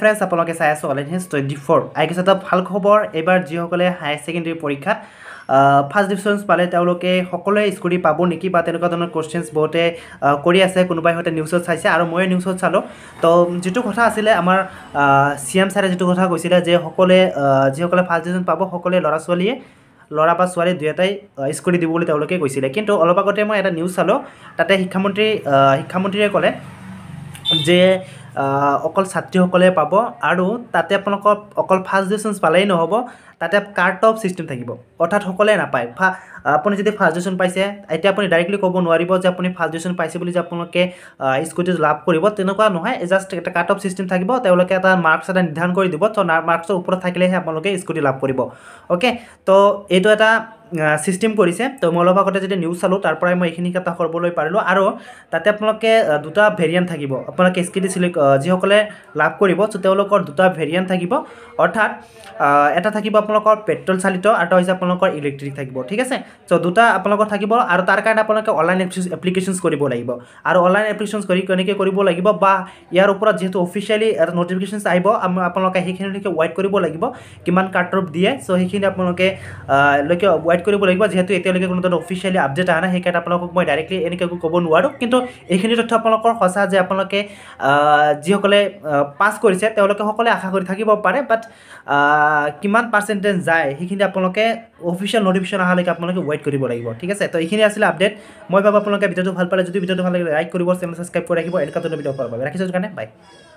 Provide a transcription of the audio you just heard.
friend আপোনালোকে চাই আছোঁ all in twenty four I আইকিছ এটা ভাল খবৰ এইবাৰ যিসকলে হায়াৰ ছেকেণ্ডেৰী পৰীক্ষাত ফাৰ্ষ্ট ডিভিশ্যনছ পালে তেওঁলোকে সকলোৱে স্কুটি পাব নেকি বা তেনেকুৱা ধৰণৰ কুৱেশ্যনছ বহুতে কৰি আছে কোনোবাই সিহঁতে নিউজত চাইছে আৰু ময়ে নিউজত চালোঁ তো যিটো কথা আছিলে আমাৰ চি এম ছাৰে যিটো কথা কৈছিলে যে সকলোৱে যিসকলে ফাৰ্ষ্ট ডিভিজন পাব সকলোৱে ল'ৰা ছোৱালীয়ে ল'ৰা বা ছোৱালী এটাই স্কুটি দিব বুলি তেওঁলোকে কৈছিলে কিন্তু অলপ আগতে মই এটা নিউজ চালোঁ তাতে শিক্ষামন্ত্ৰী শিক্ষামন্ত্ৰীয়ে ক'লে যে অকল ছাত্ৰীসকলে পাব আৰু তাতে আপোনালোকৰ অকল ফাৰ্ষ্ট ডিভিশ্যন পালেই নহ'ব তাতে কাৰ্ট অফ ছিষ্টেম থাকিব অৰ্থাৎ সকলোৱে নাপায় ফা আপুনি যদি ফাৰ্ষ্ট ডিভিশ্যন পাইছে এতিয়া আপুনি ডাইৰেক্টলি ক'ব নোৱাৰিব যে আপুনি ফাৰ্ষ্ট ডিভিশ্যন পাইছে বুলি যে আপোনালোকে স্কুটিজ লাভ কৰিব তেনেকুৱা নহয় জাষ্ট এটা কাৰ্ট অফ ছিষ্টেম থাকিব তেওঁলোকে এটা মাৰ্কছ এটা নিৰ্ধাৰণ কৰি দিব তো মাৰ্কছৰ ওপৰত থাকিলেহে আপোনালোকে স্কুটি লাভ কৰিব অ'কে তো এইটো এটা সিষ্টেম কৰিছে তো মই অলপ আগতে যেতিয়া নিউজ চালোঁ তাৰ পৰাই মই এইখিনি কথা ক'বলৈ পাৰিলোঁ আৰু তাতে আপোনালোকে দুটা ভেৰিয়েণ্ট থাকিব আপোনালোকে এছ কে টি চিলেক্ট যিসকলে লাভ কৰিব চ' তেওঁলোকৰ দুটা ভেৰিয়েণ্ট থাকিব অৰ্থাৎ এটা থাকিব আপোনালোকৰ পেট্ৰল চালিত আৰু এটা হৈছে আপোনালোকৰ ইলেক্ট্ৰিক থাকিব ঠিক আছে চ' দুটা আপোনালোকৰ থাকিব আৰু তাৰ কাৰণে আপোনালোকে অনলাইন এপ্লিকেশ্যনছ কৰিব লাগিব আৰু অনলাইন এপ্লিকেশ্যনছ কৰি কেনেকৈ কৰিব লাগিব বা ইয়াৰ ওপৰত যিহেতু অফিচিয়েলি এটা ন'টিফিকেশ্যনছ আহিব আপোনালোকে সেইখিনিলৈকে ৱেইট কৰিব লাগিব কিমান কাৰ্টৰ দিয়ে চ' সেইখিনি আপোনালোকে লৈকে ছাবস্ক্ৰাইব কৰিব লাগিব যিহেতু এতিয়ালৈকে কোনো ধৰণৰ অফিচিয়েলি আপডেট অহা নাই সেইকাৰণে আপোনালোকক মই ডাইৰেক্টলি এনেকৈ একো ক'ব নোৱাৰোঁ কিন্তু এইখিনি তথ্য আপোনালোকৰ সঁচা যে আপোনালোকে যিসকলে পাছ কৰিছে তেওঁলোকে সকলোৱে আশা কৰি থাকিব পাৰে বাট কিমান পাৰ্চেণ্টেজ যায় সেইখিনি আপোনালোকে অফিচিয়েল নটিফিকেশ্যন অহালৈকে আপোনালোকে ৱেইট কৰিব লাগিব ঠিক আছে তো এইখিনি আছিলে আপডেট মই ভাবোঁ আপোনালোকে ভিডিঅ'টো ভাল পালে যদি ভিডিঅ'টো ভাল লাগে লাইক কৰিব চেনেল ছাবস্ক্ৰাইব কৰি ৰাখিব এনেকুৱা ধৰণৰ ভিডিঅ' পাৰ বাবে ৰাখিছোঁ কাৰণে বাই